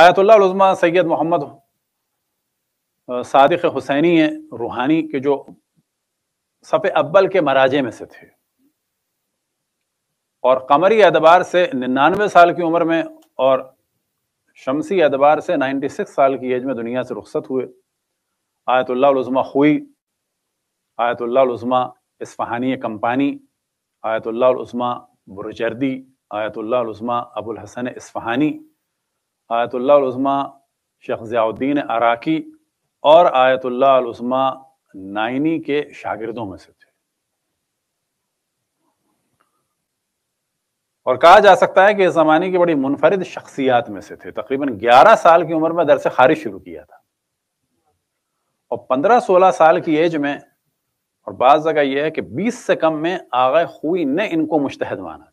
आयतुल्लामा सैयद मोहम्मद सादिक हुसैनी रूहानी के जो सफ़े अब्बल के मराजे में से थे और कमरी एतबार से निन्यानवे साल की उम्र में और शमसी एतबार से 96 साल की एज में दुनिया से रुखसत हुए आयतुल्लामा हुई आयतुल्लामा इसफ़हानी कंपानी आयतुल्लामा बुरजर्दी आयतुल्लामा अबुल हसन इसफ़हानी आयतुल्लास्मा शेख जयाउद्दीन अराकी और आयतुल्लास्मा नाइनी के शागिर्दों में से थे और कहा जा सकता है कि इस ज़माने की बड़ी मुनफरद शख्सियात में से थे तकरीबन 11 साल की उम्र में दरस खारिज शुरू किया था और 15-16 साल की एज में और बाज़ जगह यह है कि 20 से कम में आगे खुई ने इनको मुश्तहद माना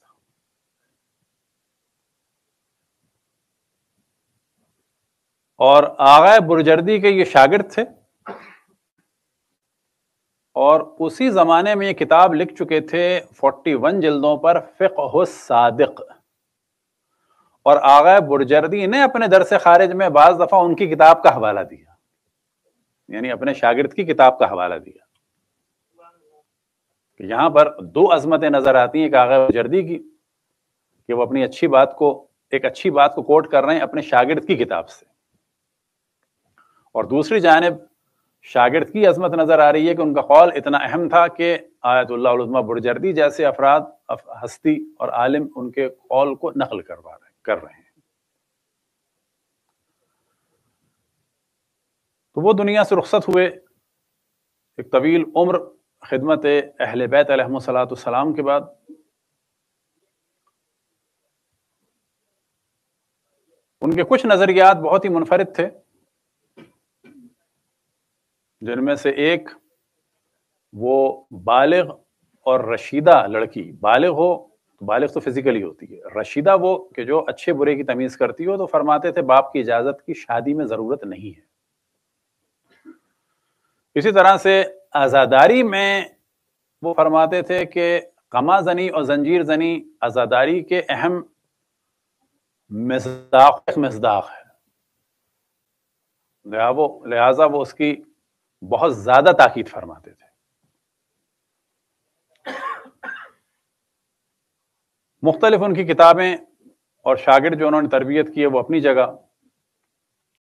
और आगा बुरजर्दी के ये शागिर्द थे और उसी ज़माने में ये किताब लिख चुके थे 41 जल्दों पर फिकह सादिक और आगा बुरजर्दी ने अपने दर से खारिज में बाज़ दफ़ा उनकी किताब का हवाला दिया यानी अपने शागिर्द की किताब का हवाला दिया यहां पर दो अजमतें नजर आती हैं एक आगा बुरजर्दी की कि वो अपनी अच्छी बात को एक अच्छी बात को कोट कर रहे हैं अपने शागिर्द की किताब से और दूसरी जानब शागिर्द की अजमत नज़र आ रही है कि उनका कौल इतना अहम था कि आयतुल्लामा बुरजर्दी जैसे अफराद हस्ती और आलिम उनके कौल को नकल करवा रहे कर रहे हैं तो वो दुनिया से रुखसत हुए एक तवील उम्र खिदमत अहल बैत सलाम के बाद उनके कुछ नज़रियात बहुत ही मुनफरद थे जिनमें से एक वो बालिग और रशीदा लड़की बालिग हो तो बालिग तो फिजिकली होती है रशीदा वो कि जो अच्छे बुरे की तमीज़ करती हो तो फरमाते थे बाप की इजाज़त की शादी में ज़रूरत नहीं है इसी तरह से आज़ादारी में वो फरमाते थे कि कमा जनी और जंजीर जनी आज़ादारी के अहम मजदाक मजदाक है लिहाजा वो लिहाजा वो उसकी बहुत ज्यादा ताकीद फरमाते थे मुख्तलिफ उनकी किताबें और शागिर्द जो उन्होंने तरबियत की है वो अपनी जगह